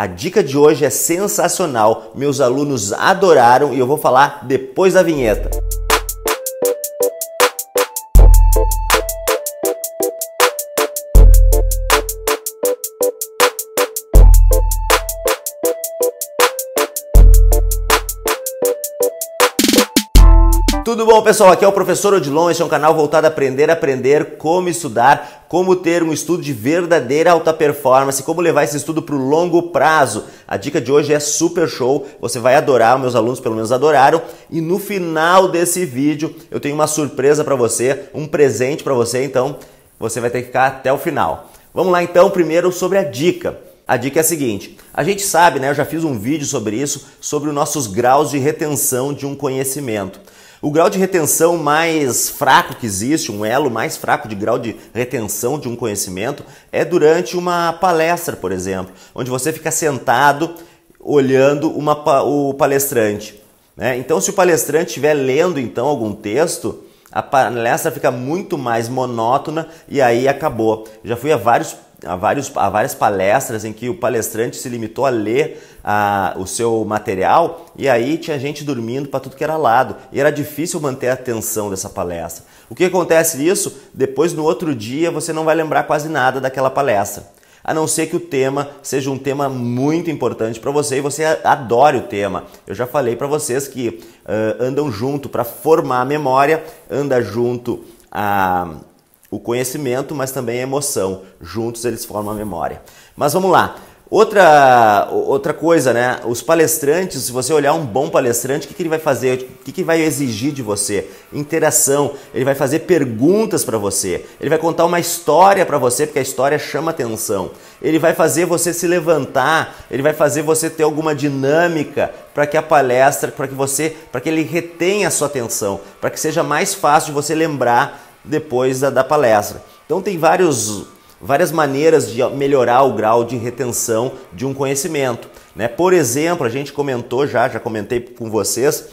A dica de hoje é sensacional, meus alunos adoraram e eu vou falar depois da vinheta. Tudo bom, pessoal? Aqui é o professor Odilon, este é um canal voltado a aprender, aprender como estudar como ter um estudo de verdadeira alta performance, como levar esse estudo para o longo prazo. A dica de hoje é super show, você vai adorar, meus alunos pelo menos adoraram. E no final desse vídeo eu tenho uma surpresa para você, um presente para você, então você vai ter que ficar até o final. Vamos lá então, primeiro sobre a dica. A dica é a seguinte: a gente sabe, né? Eu já fiz um vídeo sobre isso, sobre os nossos graus de retenção de um conhecimento. O grau de retenção mais fraco que existe, um elo mais fraco de grau de retenção de um conhecimento, é durante uma palestra, por exemplo, onde você fica sentado olhando uma, o palestrante. Né? Então, se o palestrante estiver lendo então algum texto, a palestra fica muito mais monótona e aí acabou. Já fui a vários há, vários, há várias palestras em que o palestrante se limitou a ler a, o seu material e aí tinha gente dormindo para tudo que era lado. E era difícil manter a atenção dessa palestra. O que acontece isso? Depois, no outro dia, você não vai lembrar quase nada daquela palestra a não ser que o tema seja um tema muito importante para você e você adore o tema. Eu já falei para vocês que uh, andam junto para formar a memória, anda junto a o conhecimento, mas também a emoção. Juntos eles formam a memória. Mas vamos lá. Outra, outra coisa, né? Os palestrantes, se você olhar um bom palestrante, o que, que ele vai fazer? O que, que vai exigir de você? Interação. Ele vai fazer perguntas para você. Ele vai contar uma história para você, porque a história chama atenção. Ele vai fazer você se levantar. Ele vai fazer você ter alguma dinâmica para que a palestra, para que você, para que ele retenha a sua atenção, para que seja mais fácil de você lembrar depois da, da palestra. Então tem vários, várias maneiras de melhorar o grau de retenção de um conhecimento. Né? Por exemplo, a gente comentou já, já comentei com vocês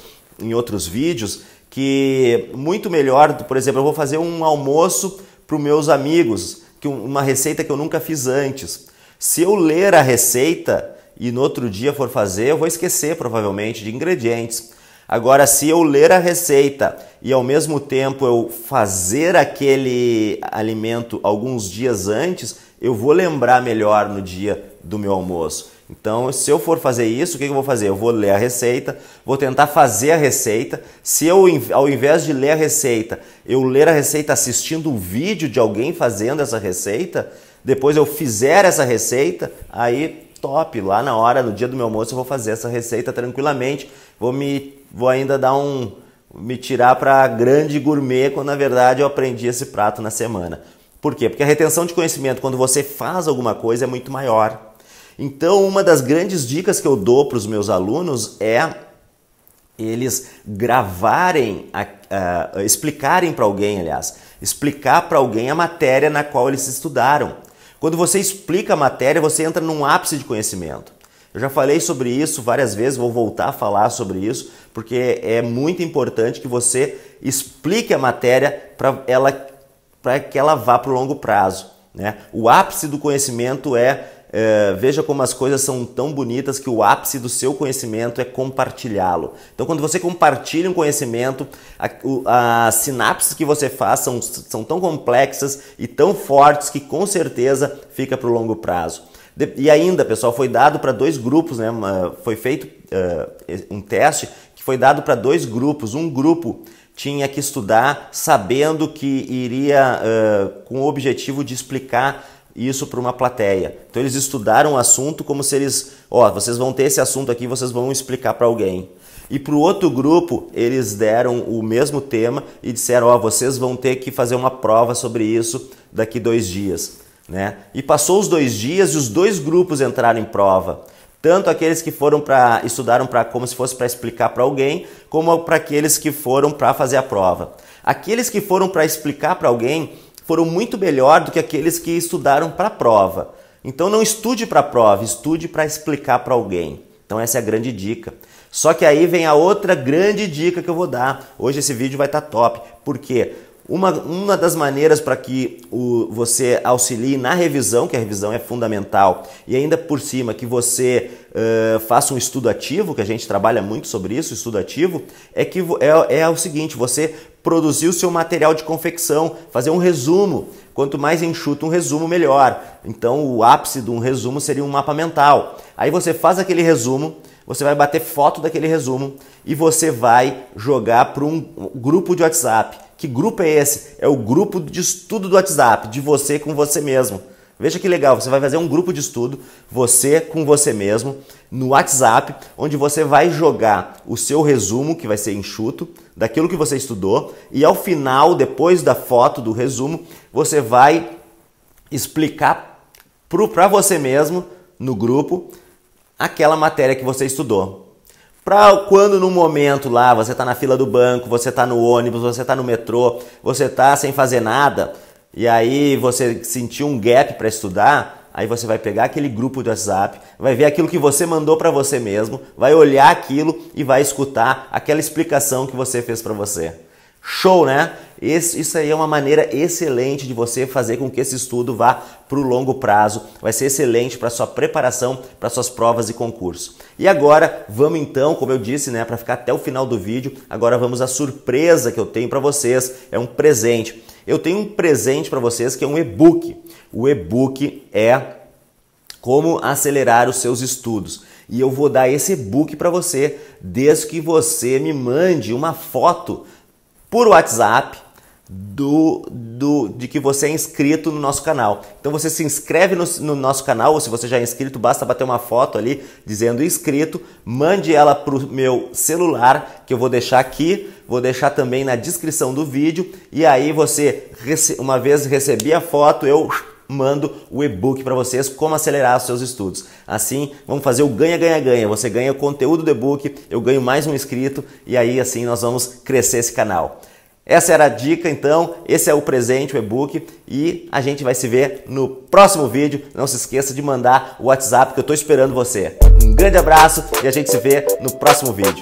em outros vídeos, que muito melhor, por exemplo, eu vou fazer um almoço para os meus amigos, que uma receita que eu nunca fiz antes. Se eu ler a receita e no outro dia for fazer, eu vou esquecer provavelmente de ingredientes. Agora, se eu ler a receita e ao mesmo tempo eu fazer aquele alimento alguns dias antes, eu vou lembrar melhor no dia do meu almoço. Então, se eu for fazer isso, o que eu vou fazer? Eu vou ler a receita, vou tentar fazer a receita. Se eu, ao invés de ler a receita, eu ler a receita assistindo um vídeo de alguém fazendo essa receita, depois eu fizer essa receita, aí top, lá na hora, no dia do meu almoço, eu vou fazer essa receita tranquilamente vou me vou ainda dar um me tirar para grande gourmet quando na verdade eu aprendi esse prato na semana. Por quê? Porque a retenção de conhecimento quando você faz alguma coisa é muito maior. Então, uma das grandes dicas que eu dou para os meus alunos é eles gravarem, explicarem para alguém, aliás, explicar para alguém a matéria na qual eles estudaram. Quando você explica a matéria, você entra num ápice de conhecimento. Eu já falei sobre isso várias vezes, vou voltar a falar sobre isso, porque é muito importante que você explique a matéria para ela para que ela vá para o longo prazo. Né? O ápice do conhecimento é, é, veja como as coisas são tão bonitas que o ápice do seu conhecimento é compartilhá-lo. Então, quando você compartilha um conhecimento, as sinapses que você faz são, são tão complexas e tão fortes que com certeza fica para o longo prazo. E ainda, pessoal, foi dado para dois grupos, né? Foi feito uh, um teste que foi dado para dois grupos. Um grupo tinha que estudar sabendo que iria uh, com o objetivo de explicar isso para uma plateia. Então eles estudaram o assunto como se eles, ó, oh, vocês vão ter esse assunto aqui, vocês vão explicar para alguém. E para o outro grupo, eles deram o mesmo tema e disseram: Ó, oh, vocês vão ter que fazer uma prova sobre isso daqui dois dias. Né? E passou os dois dias e os dois grupos entraram em prova. Tanto aqueles que foram para estudaram para como se fosse para explicar para alguém, como para aqueles que foram para fazer a prova. Aqueles que foram para explicar para alguém foram muito melhor do que aqueles que estudaram para a prova. Então não estude para a prova, estude para explicar para alguém. Então essa é a grande dica. Só que aí vem a outra grande dica que eu vou dar. Hoje esse vídeo vai estar tá top. Por quê? Uma, uma das maneiras para que o, você auxilie na revisão, que a revisão é fundamental, e ainda por cima que você uh, faça um estudo ativo, que a gente trabalha muito sobre isso, estudo ativo, é que é, é o seguinte: você produzir o seu material de confecção, fazer um resumo. Quanto mais enxuto um resumo, melhor. Então, o ápice de um resumo seria um mapa mental. Aí você faz aquele resumo você vai bater foto daquele resumo e você vai jogar para um grupo de WhatsApp. Que grupo é esse? É o grupo de estudo do WhatsApp, de você com você mesmo. Veja que legal, você vai fazer um grupo de estudo, você com você mesmo, no WhatsApp, onde você vai jogar o seu resumo, que vai ser enxuto, daquilo que você estudou, e ao final, depois da foto do resumo, você vai explicar para você mesmo no grupo aquela matéria que você estudou. Para quando no momento lá você está na fila do banco, você está no ônibus, você está no metrô, você está sem fazer nada e aí você sentiu um gap para estudar, aí você vai pegar aquele grupo do WhatsApp, vai ver aquilo que você mandou para você mesmo, vai olhar aquilo e vai escutar aquela explicação que você fez para você. Show, né? Esse, isso aí é uma maneira excelente de você fazer com que esse estudo vá para o longo prazo. Vai ser excelente para sua preparação, para suas provas e concurso. E agora, vamos então, como eu disse, né, para ficar até o final do vídeo, agora vamos à surpresa que eu tenho para vocês. É um presente. Eu tenho um presente para vocês que é um e-book. O e-book é como acelerar os seus estudos. E eu vou dar esse e-book para você, desde que você me mande uma foto por WhatsApp do, do, de que você é inscrito no nosso canal. Então você se inscreve no, no, nosso canal, ou se você já é inscrito, basta bater uma foto ali dizendo inscrito, mande ela para o meu celular, que eu vou deixar aqui, vou deixar também na descrição do vídeo, e aí você, uma vez receber a foto, eu mando o e-book para vocês como acelerar os seus estudos. Assim, vamos fazer o ganha ganha ganha. Você ganha o conteúdo do e-book, eu ganho mais um inscrito e aí assim nós vamos crescer esse canal. Essa era a dica, então. Esse é o presente, o e-book. E a gente vai se ver no próximo vídeo. Não se esqueça de mandar o WhatsApp que eu estou esperando você. Um grande abraço e a gente se vê no próximo vídeo.